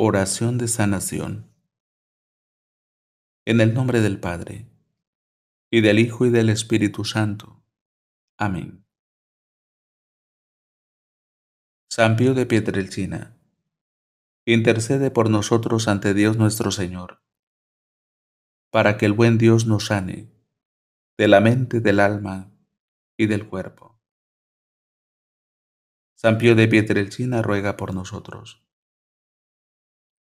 Oración de sanación. En el nombre del Padre, y del Hijo y del Espíritu Santo. Amén. San Pío de Pietrelcina, intercede por nosotros ante Dios nuestro Señor, para que el buen Dios nos sane de la mente, del alma y del cuerpo. San Pío de Pietrelcina ruega por nosotros.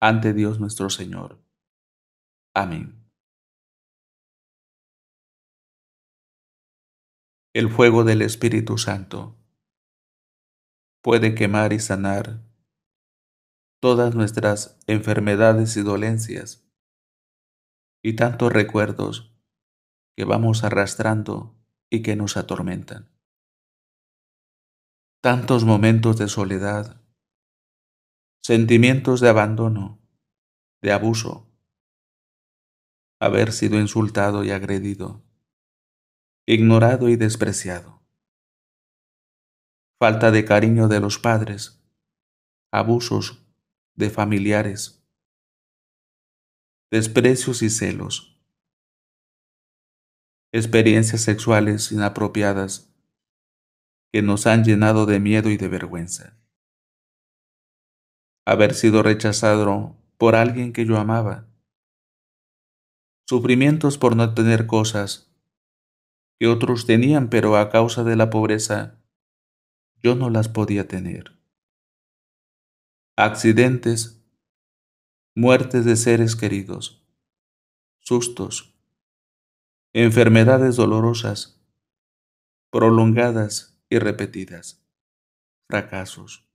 ante Dios nuestro Señor. Amén. El fuego del Espíritu Santo puede quemar y sanar todas nuestras enfermedades y dolencias y tantos recuerdos que vamos arrastrando y que nos atormentan. Tantos momentos de soledad sentimientos de abandono, de abuso, haber sido insultado y agredido, ignorado y despreciado, falta de cariño de los padres, abusos de familiares, desprecios y celos, experiencias sexuales inapropiadas que nos han llenado de miedo y de vergüenza haber sido rechazado por alguien que yo amaba, sufrimientos por no tener cosas que otros tenían, pero a causa de la pobreza yo no las podía tener, accidentes, muertes de seres queridos, sustos, enfermedades dolorosas, prolongadas y repetidas, fracasos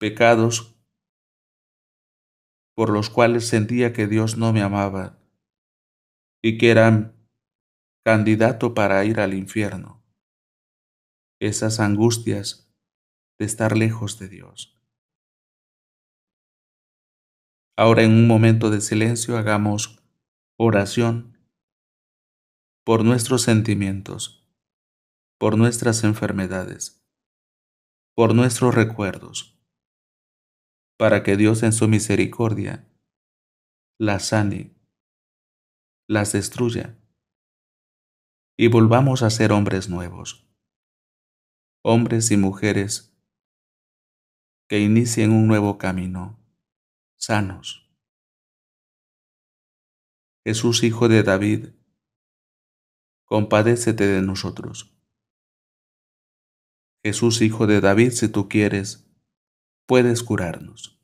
pecados por los cuales sentía que Dios no me amaba y que eran candidato para ir al infierno. Esas angustias de estar lejos de Dios. Ahora en un momento de silencio hagamos oración por nuestros sentimientos, por nuestras enfermedades, por nuestros recuerdos para que Dios en su misericordia las sane, las destruya y volvamos a ser hombres nuevos, hombres y mujeres que inicien un nuevo camino, sanos. Jesús, Hijo de David, compadécete de nosotros. Jesús, Hijo de David, si tú quieres, puedes curarnos.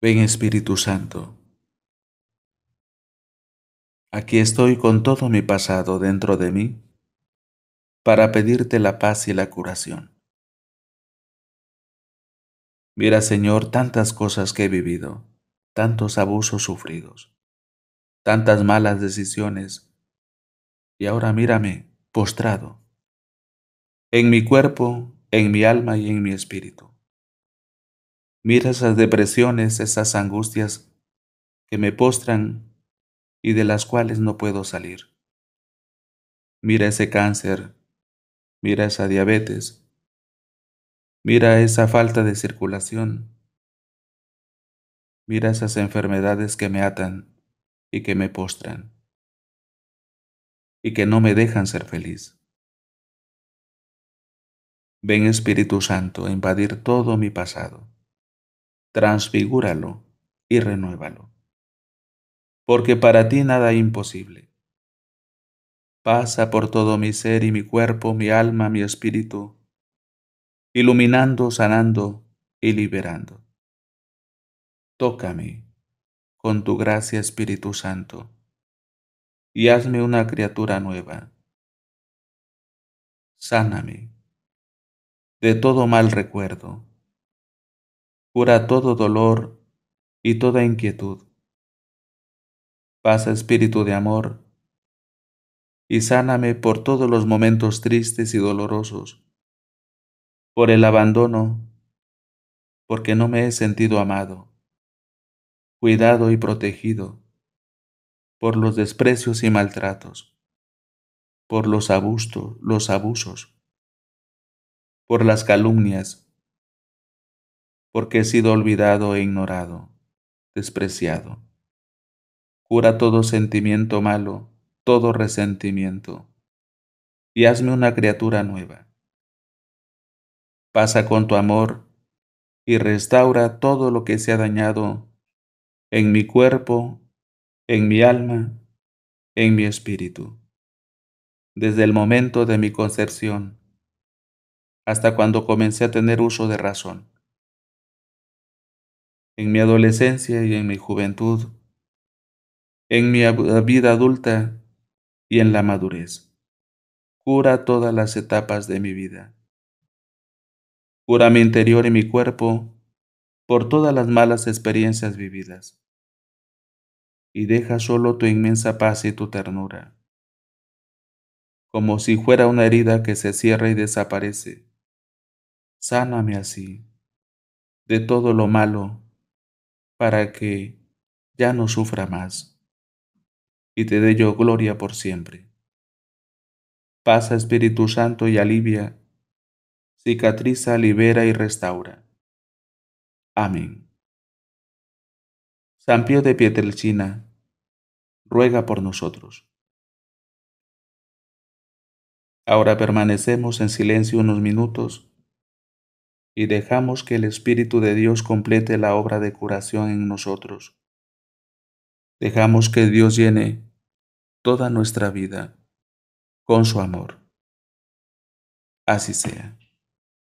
Ven Espíritu Santo. Aquí estoy con todo mi pasado dentro de mí para pedirte la paz y la curación. Mira, Señor, tantas cosas que he vivido, tantos abusos sufridos, tantas malas decisiones, y ahora mírame postrado, en mi cuerpo, en mi alma y en mi espíritu. Mira esas depresiones, esas angustias que me postran y de las cuales no puedo salir. Mira ese cáncer, mira esa diabetes, mira esa falta de circulación, mira esas enfermedades que me atan y que me postran y que no me dejan ser feliz. Ven Espíritu Santo a invadir todo mi pasado transfigúralo y renuévalo. Porque para ti nada imposible. Pasa por todo mi ser y mi cuerpo, mi alma, mi espíritu, iluminando, sanando y liberando. Tócame con tu gracia, Espíritu Santo, y hazme una criatura nueva. Sáname de todo mal recuerdo cura todo dolor y toda inquietud. Pasa espíritu de amor y sáname por todos los momentos tristes y dolorosos, por el abandono, porque no me he sentido amado, cuidado y protegido, por los desprecios y maltratos, por los abustos, los abusos, por las calumnias, porque he sido olvidado e ignorado, despreciado. Cura todo sentimiento malo, todo resentimiento, y hazme una criatura nueva. Pasa con tu amor y restaura todo lo que se ha dañado en mi cuerpo, en mi alma, en mi espíritu, desde el momento de mi concepción hasta cuando comencé a tener uso de razón en mi adolescencia y en mi juventud, en mi vida adulta y en la madurez. Cura todas las etapas de mi vida. Cura mi interior y mi cuerpo por todas las malas experiencias vividas. Y deja solo tu inmensa paz y tu ternura, como si fuera una herida que se cierra y desaparece. Sáname así de todo lo malo para que ya no sufra más y te dé yo gloria por siempre. Pasa Espíritu Santo y alivia, cicatriza, libera y restaura. Amén. San Pío de Pietrelcina, ruega por nosotros. Ahora permanecemos en silencio unos minutos y dejamos que el Espíritu de Dios complete la obra de curación en nosotros. Dejamos que Dios llene toda nuestra vida con su amor. Así sea.